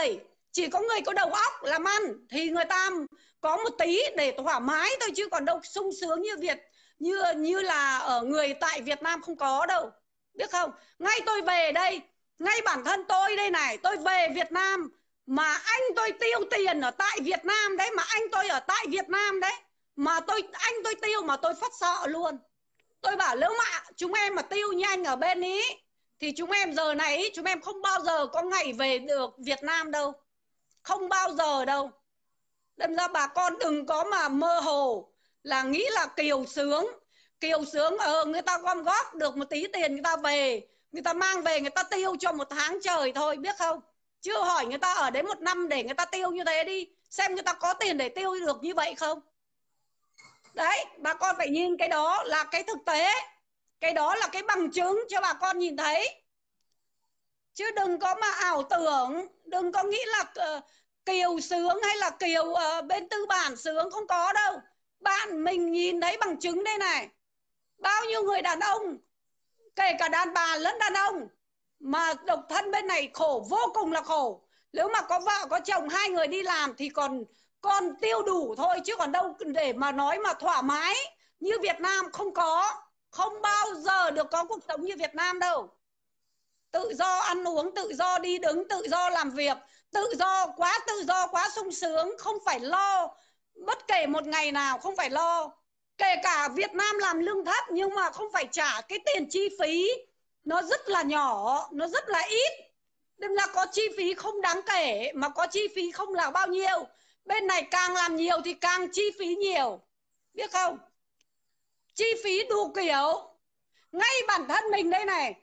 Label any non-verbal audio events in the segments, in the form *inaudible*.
đời chỉ có người có đầu óc làm ăn thì người ta có một tí để thoải mái thôi chứ còn đâu sung sướng như việt như như là ở người tại Việt Nam không có đâu biết không ngay tôi về đây ngay bản thân tôi đây này tôi về Việt Nam mà anh tôi tiêu tiền ở tại Việt Nam đấy mà anh tôi ở tại Việt Nam đấy mà tôi anh tôi tiêu mà tôi phát sợ luôn tôi bảo nếu mà chúng em mà tiêu như anh ở bên ý thì chúng em giờ này chúng em không bao giờ có ngày về được Việt Nam đâu không bao giờ đâu đâm ra bà con đừng có mà mơ hồ là nghĩ là kiều sướng kiều sướng ờ người ta gom góp được một tí tiền người ta về người ta mang về người ta tiêu cho một tháng trời thôi biết không chưa hỏi người ta ở đấy một năm để người ta tiêu như thế đi xem người ta có tiền để tiêu được như vậy không đấy bà con phải nhìn cái đó là cái thực tế cái đó là cái bằng chứng cho bà con nhìn thấy chứ đừng có mà ảo tưởng đừng có nghĩ là uh, kiều sướng hay là kiều uh, bên tư bản sướng không có đâu bạn mình nhìn thấy bằng chứng đây này bao nhiêu người đàn ông kể cả đàn bà lẫn đàn ông mà độc thân bên này khổ vô cùng là khổ nếu mà có vợ có chồng hai người đi làm thì còn còn tiêu đủ thôi chứ còn đâu để mà nói mà thoải mái như Việt Nam không có không bao giờ được có cuộc sống như Việt Nam đâu tự do ăn uống tự do đi đứng tự do làm việc tự do quá tự do quá sung sướng không phải lo bất kể một ngày nào không phải lo kể cả Việt Nam làm lương thấp nhưng mà không phải trả cái tiền chi phí nó rất là nhỏ nó rất là ít nên là có chi phí không đáng kể mà có chi phí không là bao nhiêu bên này càng làm nhiều thì càng chi phí nhiều biết không chi phí đủ kiểu ngay bản thân mình đây này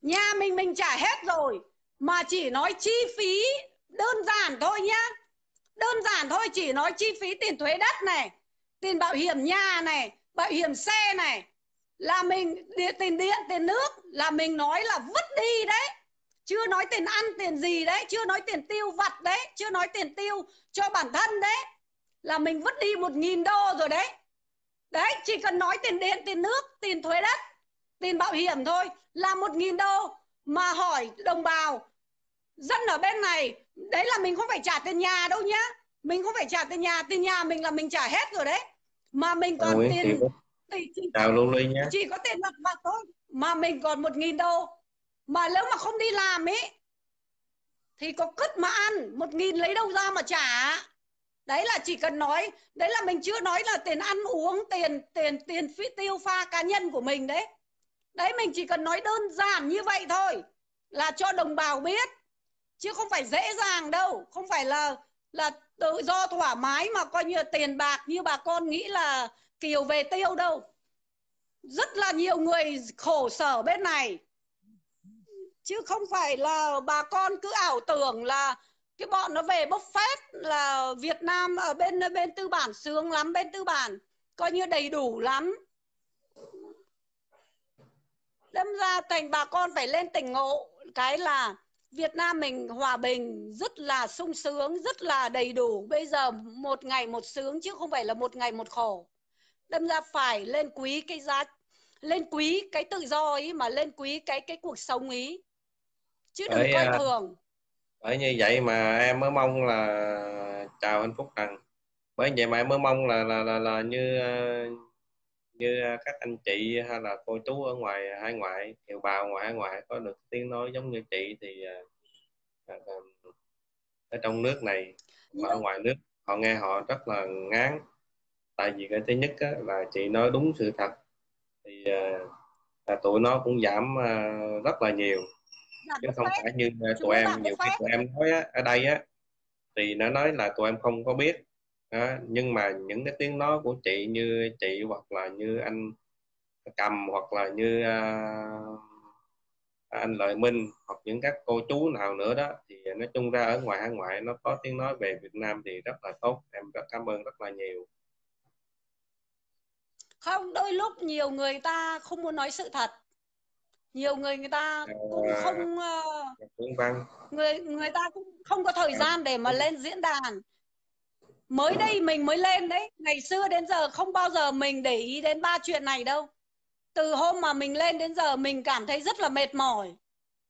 nhà mình mình trả hết rồi mà chỉ nói chi phí đơn giản thôi nhá đơn giản thôi chỉ nói chi phí tiền thuế đất này tiền bảo hiểm nhà này bảo hiểm xe này là mình tiền điện tiền nước là mình nói là vứt đi đấy chưa nói tiền ăn tiền gì đấy chưa nói tiền tiêu vặt đấy chưa nói tiền tiêu cho bản thân đấy là mình vứt đi một nghìn đô rồi đấy đấy chỉ cần nói tiền điện tiền nước tiền thuế đất tiền bảo hiểm thôi là một nghìn đô mà hỏi đồng bào dân ở bên này đấy là mình không phải trả tiền nhà đâu nhá mình không phải trả tiền nhà tiền nhà mình là mình trả hết rồi đấy mà mình còn Ôi, tiền thì chỉ, Chào luôn luôn nhá. chỉ có tiền mặt mà thôi mà mình còn một nghìn đô mà nếu mà không đi làm ấy thì có cất mà ăn một nghìn lấy đâu ra mà trả đấy là chỉ cần nói đấy là mình chưa nói là tiền ăn uống tiền tiền tiền phí tiêu pha cá nhân của mình đấy đấy mình chỉ cần nói đơn giản như vậy thôi là cho đồng bào biết chứ không phải dễ dàng đâu không phải là là tự do thoải mái mà coi như tiền bạc như bà con nghĩ là kiều về tiêu đâu rất là nhiều người khổ sở bên này chứ không phải là bà con cứ ảo tưởng là cái bọn nó về buffet là Việt Nam ở bên bên tư bản sướng lắm bên tư bản coi như đầy đủ lắm đâm ra thành bà con phải lên tỉnh ngộ cái là Việt Nam mình hòa bình rất là sung sướng rất là đầy đủ bây giờ một ngày một sướng chứ không phải là một ngày một khổ đâm ra phải lên quý cái giá lên quý cái tự do ấy mà lên quý cái cái cuộc sống ấy chứ đừng Đấy, coi à. thường bởi như vậy mà em mới mong là chào hạnh phúc hằng bởi vậy mà em mới mong là là là, là như ờ, như các anh chị hay là cô chú ở ngoài hải ngoại kiều bà ngoại hải ngoại có được tiếng nói giống như chị thì ờ, ờ, ở trong nước này mà ở ngoài nước họ nghe họ rất là ngán tại vì cái thứ nhất á, là chị nói đúng sự thật thì à, tụi nó cũng giảm à, rất là nhiều chứ không phải như à, tụi em nhiều khi tụi em nói á, ở đây á thì nó nói là tụi em không có biết đó. nhưng mà những cái tiếng nói của chị như chị hoặc là như anh cầm hoặc là như uh, anh lợi minh hoặc những các cô chú nào nữa đó thì nói chung ra ở ngoài hải ngoại nó có tiếng nói về Việt Nam thì rất là tốt em rất cảm ơn rất là nhiều không đôi lúc nhiều người ta không muốn nói sự thật nhiều người người ta à, cũng không ờ, người người ta cũng không có thời à. gian để mà lên diễn đàn mới đây mình mới lên đấy ngày xưa đến giờ không bao giờ mình để ý đến ba chuyện này đâu từ hôm mà mình lên đến giờ mình cảm thấy rất là mệt mỏi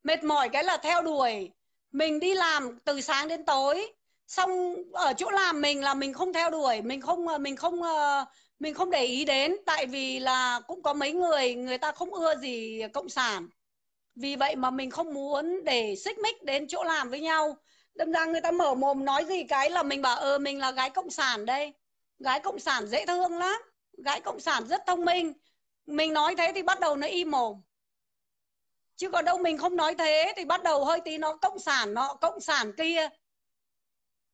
mệt mỏi cái là theo đuổi mình đi làm từ sáng đến tối xong ở chỗ làm mình là mình không theo đuổi mình không ờ, mình không ờ, mình không để ý đến tại vì là cũng có mấy người người ta không ưa gì cộng sản vì vậy mà mình không muốn để xích mích đến chỗ làm với nhau đâm ra người ta mở mồm nói gì cái là mình bảo ờ mình là gái cộng sản đây gái cộng sản dễ thương lắm gái cộng sản rất thông minh mình nói thế thì bắt đầu nó im mồm chứ còn đâu mình không nói thế thì bắt đầu hơi tí nó cộng sản nọ cộng sản kia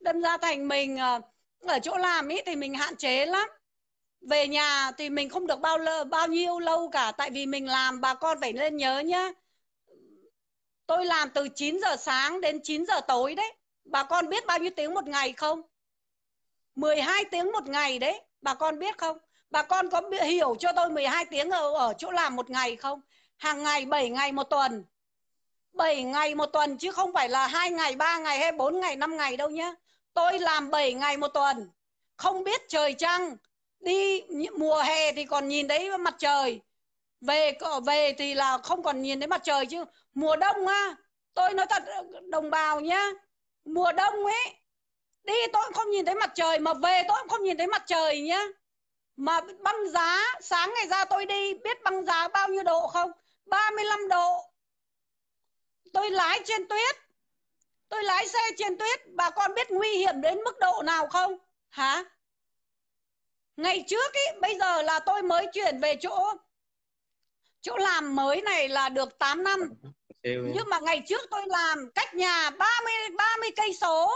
đâm ra thành mình ờ, ở chỗ làm ý thì mình hạn chế lắm về nhà thì mình không được bao lâu bao nhiêu lâu cả tại vì mình làm bà con phải lên nhớ nhá tôi làm từ 9 giờ sáng đến 9 giờ tối đấy bà con biết bao nhiêu tiếng một ngày không 12 tiếng một ngày đấy bà con biết không bà con có hiểu cho tôi 12 tiếng ở, ở chỗ làm một ngày không hàng ngày 7 ngày một tuần 7 ngày một tuần chứ không phải là hai ngày, ba ngày hay bốn ngày, năm ngày đâu nhá. Tôi làm 7 ngày một tuần. Không biết trời trăng, đi mùa hè thì còn nhìn thấy mặt trời về về thì là không còn nhìn thấy mặt trời chứ mùa đông á tôi nói thật đồng bào nhá mùa đông ấy đi tôi cũng không nhìn thấy mặt trời mà về tôi cũng không nhìn thấy mặt trời nhá mà băng giá sáng ngày ra tôi đi biết băng giá bao nhiêu độ không 35 độ tôi lái trên tuyết tôi lái xe trên tuyết bà con biết nguy hiểm đến mức độ nào không hả ngày trước ý, bây giờ là tôi mới chuyển về chỗ chỗ làm mới này là được 8 năm nhưng mà ngày trước tôi làm cách nhà 30 30 cây số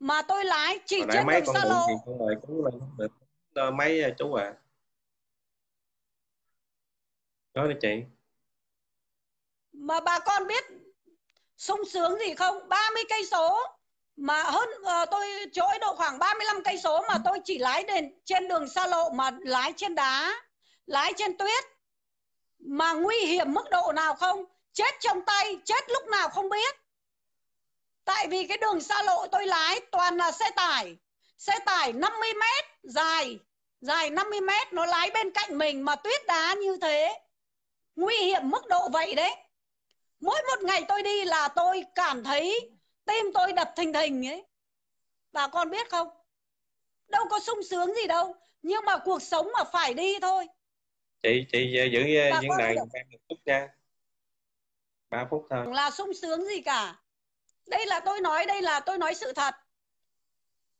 mà tôi lái chỉ Hồi trên đường xa lộ mấy chú ạ à. đó đi chị mà bà con biết sung sướng gì không 30 cây số mà hơn uh, tôi chỗ độ khoảng 35 cây số mà tôi chỉ lái đến trên đường xa lộ mà lái trên đá, lái trên tuyết. Mà nguy hiểm mức độ nào không? Chết trong tay, chết lúc nào không biết. Tại vì cái đường xa lộ tôi lái toàn là xe tải. Xe tải 50 mét dài, dài 50 mét nó lái bên cạnh mình mà tuyết đá như thế. Nguy hiểm mức độ vậy đấy. Mỗi một ngày tôi đi là tôi cảm thấy tim tôi đập thình thình ấy bà con biết không đâu có sung sướng gì đâu nhưng mà cuộc sống mà phải đi thôi chị chị ờ, giữ ờ, diễn đàn em một phút nha ba phút thôi là sung sướng gì cả đây là tôi nói đây là tôi nói sự thật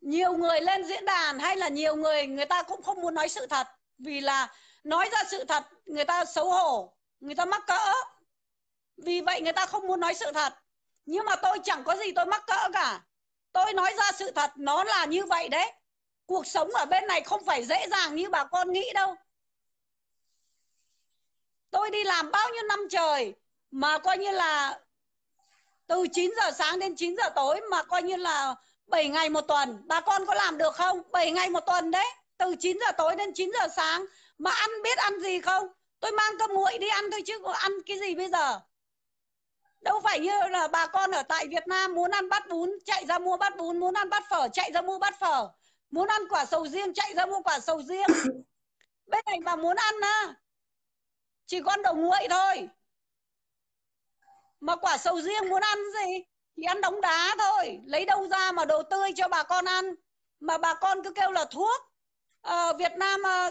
nhiều người lên diễn đàn hay là nhiều người người ta cũng không muốn nói sự thật vì là nói ra sự thật người ta xấu hổ người ta mắc cỡ vì vậy người ta không muốn nói sự thật nhưng mà tôi chẳng có gì tôi mắc cỡ cả tôi nói ra sự thật nó là như vậy đấy cuộc sống ở bên này không phải dễ dàng như bà con nghĩ đâu tôi đi làm bao nhiêu năm trời mà coi như là từ 9 giờ sáng đến 9 giờ tối mà coi như là 7 ngày một tuần bà con có làm được không 7 ngày một tuần đấy từ 9 giờ tối đến 9 giờ sáng mà ăn biết ăn gì không tôi mang cơm nguội đi ăn thôi chứ ăn cái gì bây giờ đâu phải như là bà con ở tại Việt Nam muốn ăn bát bún chạy ra mua bát bún muốn ăn bát phở chạy ra mua bát phở muốn ăn quả sầu riêng chạy ra mua quả sầu riêng *coughs* bên này bà muốn ăn à, chỉ con đầu nguội thôi mà quả sầu riêng muốn ăn gì thì ăn đóng đá thôi lấy đâu ra mà đồ tươi cho bà con ăn mà bà con cứ kêu là thuốc à, Việt Nam à,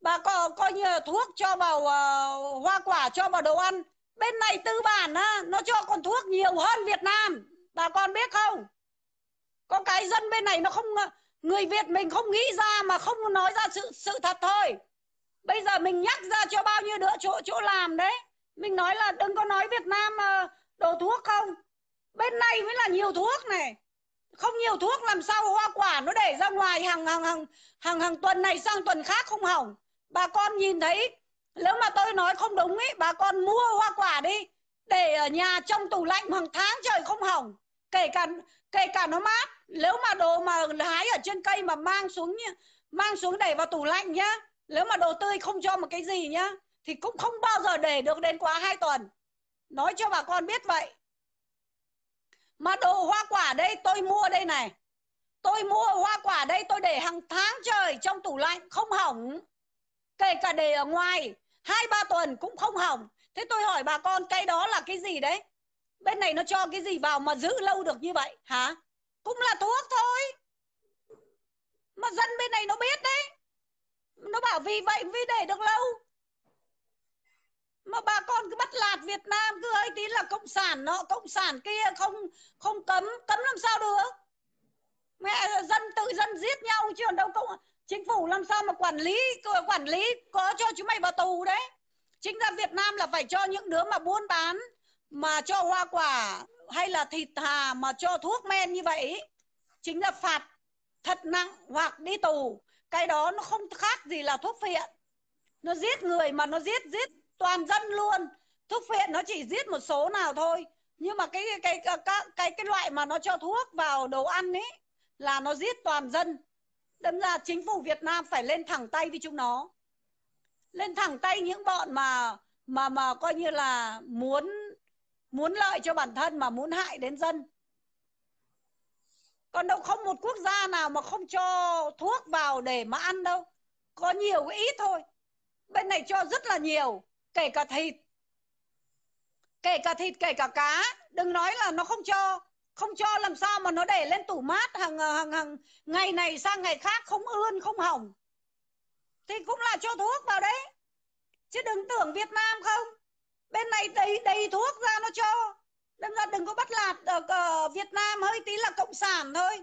bà co, coi như là thuốc cho vào à, hoa quả cho vào đồ ăn bên này tư bản á, nó cho còn thuốc nhiều hơn Việt Nam bà con biết không có cái dân bên này nó không người Việt mình không nghĩ ra mà không nói ra sự sự thật thôi bây giờ mình nhắc ra cho bao nhiêu đứa chỗ chỗ làm đấy mình nói là đừng có nói Việt Nam ờ, đồ thuốc không bên này mới là nhiều thuốc này không nhiều thuốc làm sao hoa quả nó để ra ngoài hàng hàng hàng hàng hàng tuần này sang tuần khác không hỏng bà con nhìn thấy nếu mà tôi nói không đúng ý bà con mua hoa quả đi để ở nhà trong tủ lạnh hàng tháng trời không hỏng kể cả kể cả nó mát nếu mà đồ mà hái ở trên cây mà mang xuống mang xuống để vào tủ lạnh nhá nếu mà đồ tươi không cho một cái gì nhá thì cũng không bao giờ để được đến quá hai tuần nói cho bà con biết vậy mà đồ hoa quả đây tôi mua đây này tôi mua hoa quả đây tôi để hàng tháng trời trong tủ lạnh không hỏng kể cả để ở ngoài hai ba tuần cũng không hỏng thế tôi hỏi bà con cái đó là cái gì đấy bên này nó cho cái gì vào mà giữ lâu được như vậy hả cũng là thuốc thôi mà dân bên này nó biết đấy nó bảo vì vậy vì để được lâu mà bà con cứ bắt lạt Việt Nam cứ ấy tí là cộng sản nọ cộng sản kia không không cấm cấm làm sao được mẹ dân tự dân giết nhau chứ đâu cộng chính phủ làm sao mà quản lý quản lý có cho chúng mày vào tù đấy chính ra Việt Nam là phải cho những đứa mà buôn bán mà cho hoa quả hay là thịt thà mà cho thuốc men như vậy chính là phạt thật nặng hoặc đi tù cái đó nó không khác gì là thuốc phiện nó giết người mà nó giết giết toàn dân luôn thuốc phiện nó chỉ giết một số nào thôi nhưng mà cái cái cái cái, cái loại mà nó cho thuốc vào đồ ăn ấy là nó giết toàn dân đâm ra chính phủ Việt Nam phải lên thẳng tay với chúng nó lên thẳng tay những bọn mà mà mà coi như là muốn muốn lợi cho bản thân mà muốn hại đến dân còn đâu không một quốc gia nào mà không cho thuốc vào để mà ăn đâu có nhiều cái ít thôi bên này cho rất là nhiều kể cả thịt kể cả thịt kể cả cá đừng nói là nó không cho không cho làm sao mà nó để lên tủ mát hàng hàng hàng ngày này sang ngày khác không ươn không hỏng thì cũng là cho thuốc vào đấy chứ đừng tưởng Việt Nam không bên này đầy đầy thuốc ra nó cho đừng ra đừng có bắt lạt ở, ở Việt Nam hơi tí là cộng sản thôi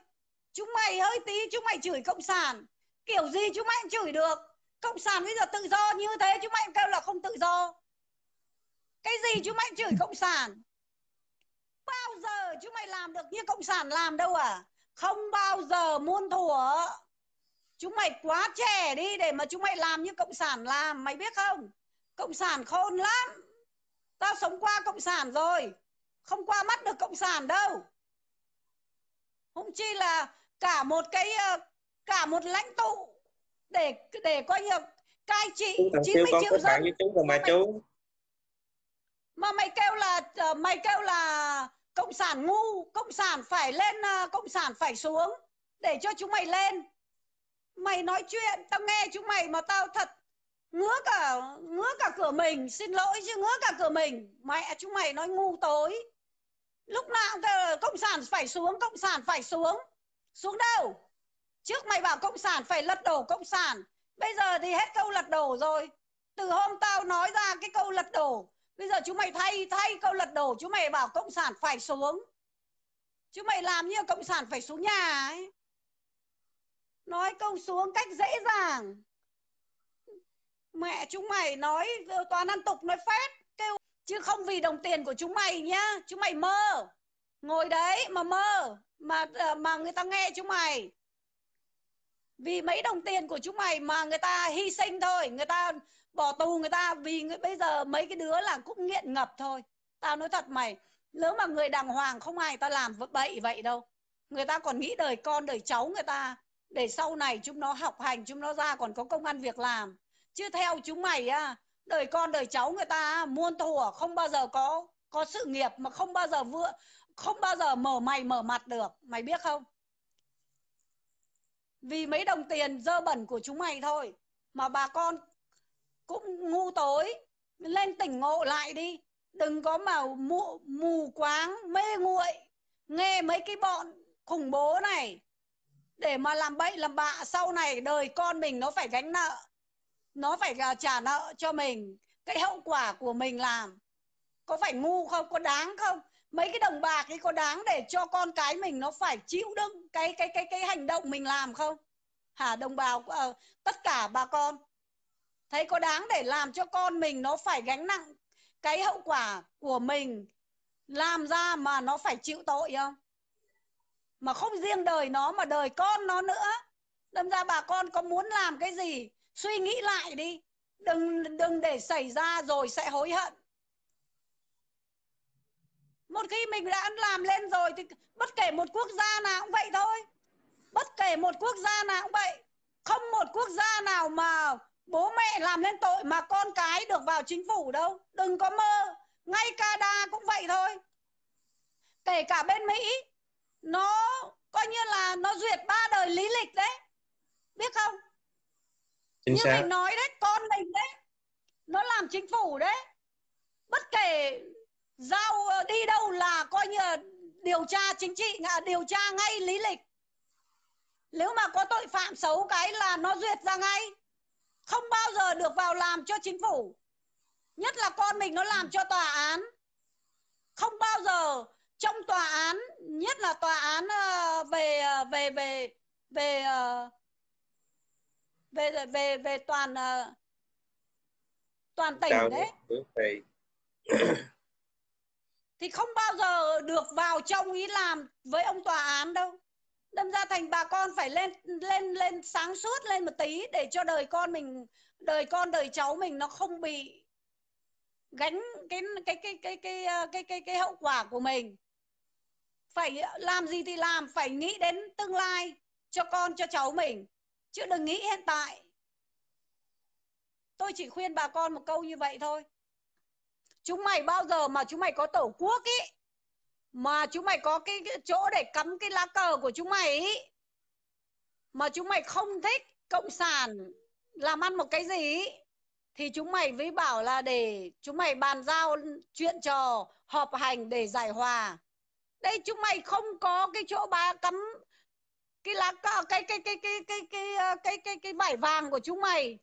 chúng mày hơi tí chúng mày chửi cộng sản kiểu gì chúng mày cũng chửi được cộng sản bây giờ tự do như thế chúng mày kêu là không tự do cái gì chúng mày chửi cộng sản rồi chứ mày làm được như cộng sản làm đâu à không bao giờ muôn thuở chúng mày quá trẻ đi để mà chúng mày làm như cộng sản làm mày biết không cộng sản khôn lắm tao sống qua cộng sản rồi không qua mắt được cộng sản đâu không chi là cả một cái ờ, cả một lãnh tụ để để coi như cai trị chín mươi triệu dân như chúng rồi mà, mà chú mà mày kêu là ờ, mày kêu là cộng sản ngu cộng sản phải lên à, cộng sản phải xuống để cho chúng mày lên mày nói chuyện tao nghe chúng mày mà tao thật ngứa cả ngứa cả cửa mình xin lỗi chứ ngứa cả cửa mình mẹ à, chúng mày nói ngu tối lúc nào cộng sản phải xuống cộng sản phải xuống xuống đâu trước mày bảo cộng sản phải lật đổ cộng sản bây giờ thì hết câu lật đổ rồi từ hôm tao nói ra cái câu lật đổ bây giờ chúng mày thay thay câu lật đổ chúng mày bảo cộng sản phải xuống chúng mày làm như cộng sản phải xuống nhà ấy nói câu xuống cách dễ dàng mẹ chúng mày nói toàn ăn tục nói phét kêu chứ không vì đồng tiền của chúng mày nhá chúng mày mơ ngồi đấy mà mơ mà ờ, mà người ta nghe chúng mày vì mấy đồng tiền của chúng mày mà người ta hy sinh thôi người ta bỏ tù người ta vì người, bây giờ mấy cái đứa là cũng nghiện ngập thôi tao nói thật mày nếu mà người đàng hoàng không ai ta làm bậy vậy đâu người ta còn nghĩ đời con đời cháu người ta để sau này chúng nó học hành chúng nó ra còn có công ăn việc làm chứ theo chúng mày á đời con đời cháu người ta muôn thuở không bao giờ có có sự nghiệp mà không bao giờ vừa không bao giờ mở mày mở mặt được mày biết không vì mấy đồng tiền dơ bẩn của chúng mày thôi mà bà con cũng ngu tối lên tỉnh ngộ lại đi đừng có mà mù, mù quáng mê nguội nghe mấy cái bọn khủng bố này để mà làm bậy làm bạ sau này đời con mình nó phải gánh nợ nó phải à, trả nợ cho mình cái hậu quả của mình làm có phải ngu không có đáng không mấy cái đồng bạc ấy có đáng để cho con cái mình nó phải chịu đựng cái cái cái cái hành động mình làm không hả đồng bào uh, tất cả bà con thấy có đáng để làm cho con mình nó phải gánh nặng cái hậu quả của mình làm ra mà nó phải chịu tội không mà không riêng đời nó mà đời con nó nữa đâm ra bà con có muốn làm cái gì suy nghĩ lại đi đừng đừng để xảy ra rồi sẽ hối hận một khi mình đã làm lên rồi thì bất kể một quốc gia nào cũng vậy thôi bất kể một quốc gia nào cũng vậy không một quốc gia nào mà bố mẹ làm nên tội mà con cái được vào chính phủ đâu đừng có mơ ngay Canada cũng vậy thôi kể cả bên Mỹ nó coi như là nó duyệt ba đời lý lịch đấy biết không Chính như xác. mình nói đấy con mình đấy nó làm chính phủ đấy bất kể giao ờ, đi đâu là coi như là điều tra chính trị à, điều tra ngay lý lịch nếu mà có tội phạm xấu cái là nó duyệt ra ngay không bao giờ được vào làm cho chính phủ nhất là con mình nó làm cho tòa án không bao giờ trong tòa án nhất là tòa án ờ, ờ, về về về về ờ, về về về, về toàn toàn tỉnh đấy thì không bao giờ được vào trong ý làm với ông tòa án đâu đâm ra thành bà con phải lên lên lên sáng suốt lên một tí để cho đời con mình đời con đời cháu mình nó không bị gánh cái cái cái cái cái ờ, cái cái, cái hậu quả của mình phải làm gì thì làm phải nghĩ đến tương lai cho con cho cháu mình chứ đừng nghĩ hiện tại tôi chỉ khuyên bà con một câu như vậy thôi chúng mày bao giờ mà chúng mày có tổ quốc ý mà chúng mày có cái, cái chỗ để cắm cái lá cờ của chúng mày ý. mà chúng mày không thích cộng sản làm ăn một cái gì thì chúng mày với bảo là để chúng mày bàn giao chuyện trò họp hành để giải hòa đây chúng mày không có cái chỗ bà cắm cái lá cờ cái cái cái cái cái cái ờ, cái cái cái, cái vải vàng của chúng mày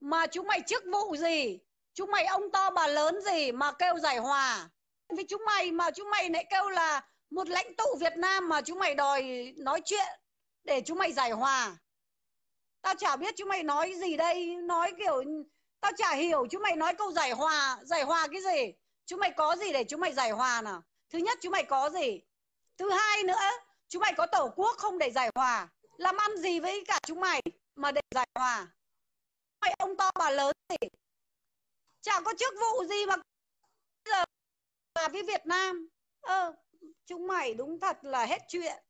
mà chúng mày chức vụ gì chúng mày ông to bà lớn gì mà kêu giải hòa với chúng mày mà chúng mày lại kêu là một lãnh tụ Việt Nam mà chúng mày đòi nói chuyện để chúng mày giải hòa tao chả biết chúng mày nói gì đây nói kiểu tao chả hiểu chúng mày nói câu giải hòa giải hòa cái gì chúng mày có gì để chúng mày giải hòa nào thứ nhất chúng mày có gì thứ hai nữa chúng mày có tổ quốc không để giải hòa làm ăn gì với cả chúng mày mà để giải hòa mày ông to bà lớn gì chả có chức vụ gì mà bây giờ với việt nam ơ chúng mày đúng thật là hết chuyện